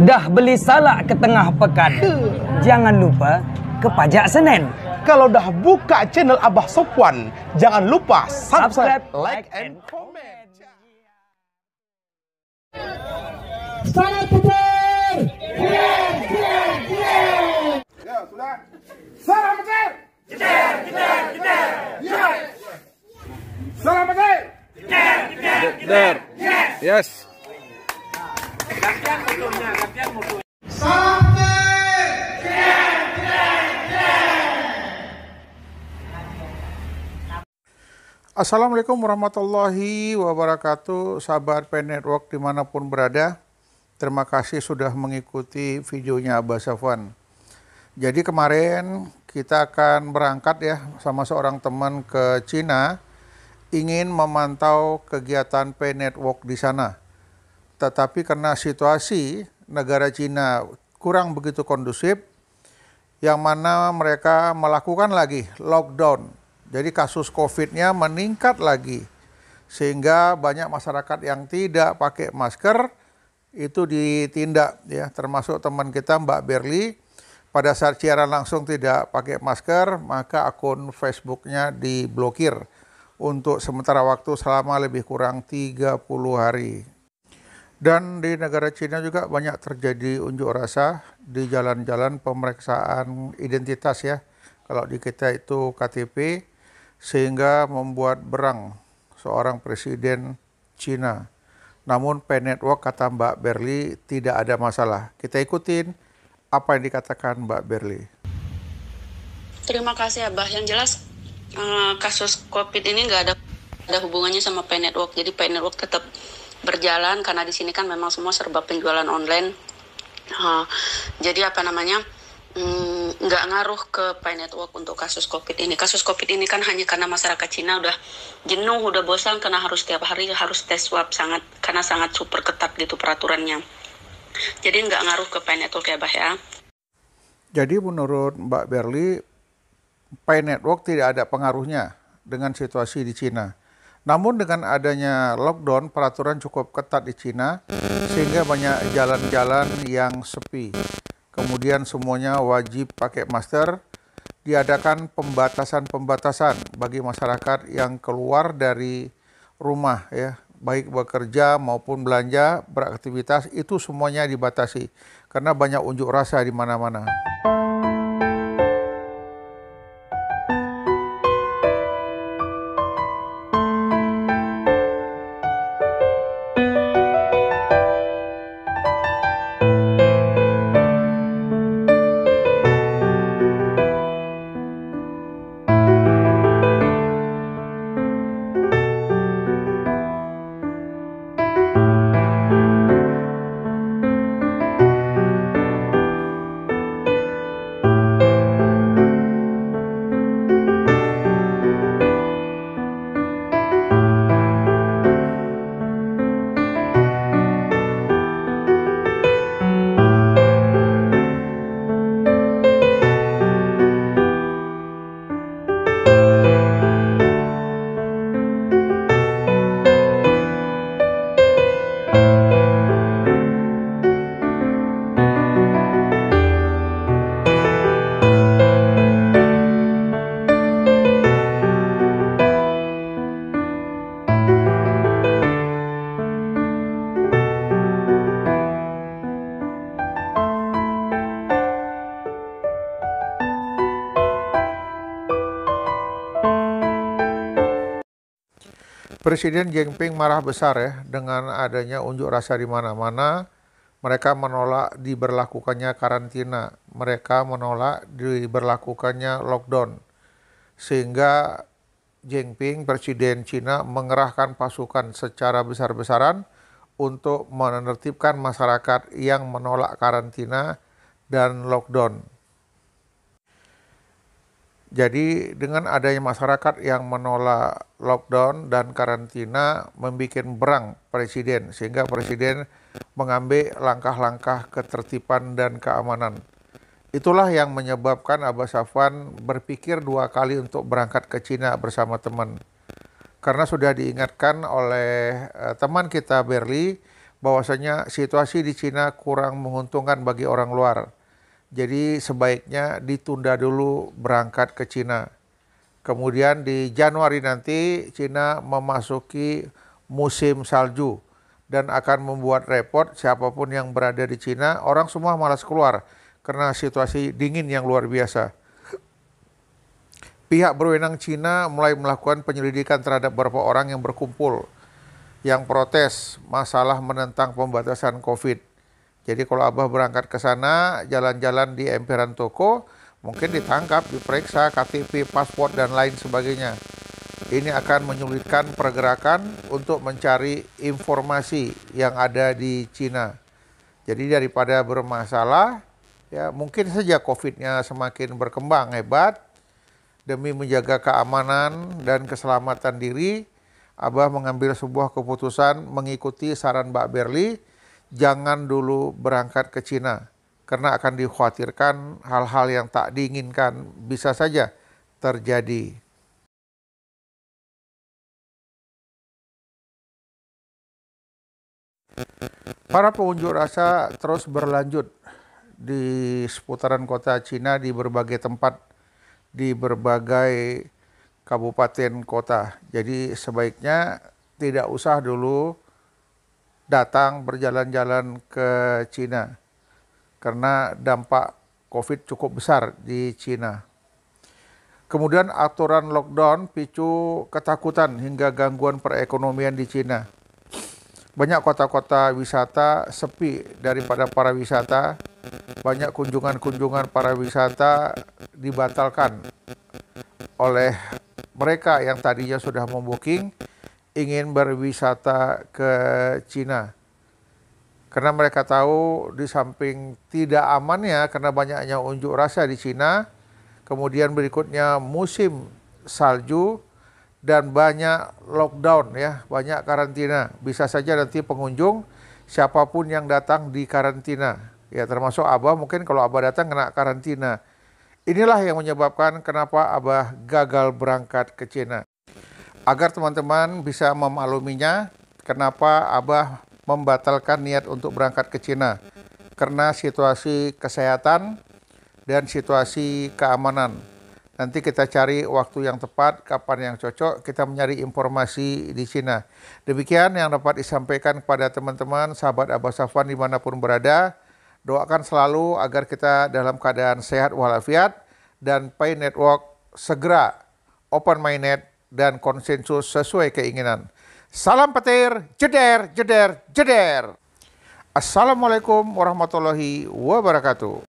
Dah beli salak ke tengah pekan. Jangan lupa ke pajak Senin. Kalau dah buka channel Abah Sopwan, jangan lupa subscribe, like, and comment. Salam ya, Salam yes, yes, yes. Yes. Yes! Salam Yes. Yes. Yes. Yes. Yes! Assalamualaikum warahmatullahi wabarakatuh Sahabat PN Network dimanapun berada Terima kasih sudah mengikuti videonya Abah Safwan Jadi kemarin kita akan berangkat ya sama seorang teman ke Cina Ingin memantau kegiatan PN Network di sana tetapi karena situasi negara Cina kurang begitu kondusif, yang mana mereka melakukan lagi lockdown. Jadi kasus COVID-nya meningkat lagi. Sehingga banyak masyarakat yang tidak pakai masker itu ditindak ya, termasuk teman kita Mbak Berli pada saat siaran langsung tidak pakai masker, maka akun Facebooknya diblokir untuk sementara waktu selama lebih kurang 30 hari. Dan di negara Cina juga banyak terjadi unjuk rasa di jalan-jalan pemeriksaan identitas ya. Kalau di kita itu KTP, sehingga membuat berang seorang presiden Cina. Namun pay network kata Mbak Berli tidak ada masalah. Kita ikutin apa yang dikatakan Mbak Berli. Terima kasih Abah. Yang jelas eh, kasus COVID ini nggak ada ada hubungannya sama pay network. Jadi pay network tetap berjalan karena di sini kan memang semua serba penjualan online. Uh, jadi apa namanya? Mm, nggak mm, ngaruh ke Pi Network untuk kasus COVID ini. Kasus COVID ini kan hanya karena masyarakat Cina udah jenuh, udah bosan karena harus setiap hari harus tes swab sangat karena sangat super ketat gitu peraturannya. Jadi nggak ngaruh ke Pi Network ya Bah ya. Jadi menurut Mbak Berli, Pi Network tidak ada pengaruhnya dengan situasi di Cina. Namun dengan adanya lockdown, peraturan cukup ketat di Cina sehingga banyak jalan-jalan yang sepi. Kemudian semuanya wajib pakai masker. Diadakan pembatasan-pembatasan bagi masyarakat yang keluar dari rumah ya, baik bekerja maupun belanja, beraktivitas itu semuanya dibatasi karena banyak unjuk rasa di mana-mana. Presiden Jinping marah besar ya dengan adanya unjuk rasa di mana-mana. Mereka menolak diberlakukannya karantina, mereka menolak diberlakukannya lockdown. Sehingga Jinping Presiden Cina mengerahkan pasukan secara besar-besaran untuk menertibkan masyarakat yang menolak karantina dan lockdown. Jadi dengan adanya masyarakat yang menolak lockdown dan karantina membuat berang presiden sehingga presiden mengambil langkah-langkah ketertiban dan keamanan. Itulah yang menyebabkan Abah Safwan berpikir dua kali untuk berangkat ke Cina bersama teman. Karena sudah diingatkan oleh eh, teman kita Berli bahwasanya situasi di Cina kurang menguntungkan bagi orang luar jadi sebaiknya ditunda dulu berangkat ke Cina. Kemudian di Januari nanti Cina memasuki musim salju dan akan membuat repot siapapun yang berada di Cina, orang semua malas keluar karena situasi dingin yang luar biasa. Pihak berwenang Cina mulai melakukan penyelidikan terhadap beberapa orang yang berkumpul yang protes masalah menentang pembatasan COVID jadi kalau Abah berangkat ke sana, jalan-jalan di emperan toko, mungkin ditangkap, diperiksa KTP, paspor dan lain sebagainya. Ini akan menyulitkan pergerakan untuk mencari informasi yang ada di Cina. Jadi daripada bermasalah, ya mungkin saja COVID-nya semakin berkembang hebat demi menjaga keamanan dan keselamatan diri. Abah mengambil sebuah keputusan mengikuti saran Mbak Berli jangan dulu berangkat ke Cina karena akan dikhawatirkan hal-hal yang tak diinginkan bisa saja terjadi. Para pengunjuk rasa terus berlanjut di seputaran kota Cina di berbagai tempat, di berbagai kabupaten kota. Jadi sebaiknya tidak usah dulu datang berjalan-jalan ke Cina karena dampak COVID cukup besar di Cina. Kemudian aturan lockdown picu ketakutan hingga gangguan perekonomian di Cina. Banyak kota-kota wisata sepi daripada para wisata, banyak kunjungan-kunjungan para wisata dibatalkan oleh mereka yang tadinya sudah membooking ingin berwisata ke Cina. Karena mereka tahu di samping tidak amannya karena banyaknya unjuk rasa di Cina, kemudian berikutnya musim salju dan banyak lockdown ya, banyak karantina. Bisa saja nanti pengunjung siapapun yang datang di karantina. Ya termasuk Abah mungkin kalau Abah datang kena karantina. Inilah yang menyebabkan kenapa Abah gagal berangkat ke Cina. Agar teman-teman bisa memaluminya, kenapa Abah membatalkan niat untuk berangkat ke Cina? Karena situasi kesehatan dan situasi keamanan. Nanti kita cari waktu yang tepat, kapan yang cocok, kita mencari informasi di Cina. Demikian yang dapat disampaikan kepada teman-teman, sahabat Abah Safwan dimanapun berada. Doakan selalu agar kita dalam keadaan sehat walafiat dan Pay Network segera open my net dan konsensus sesuai keinginan. Salam petir, jeder, jeder, jeder. Assalamualaikum warahmatullahi wabarakatuh.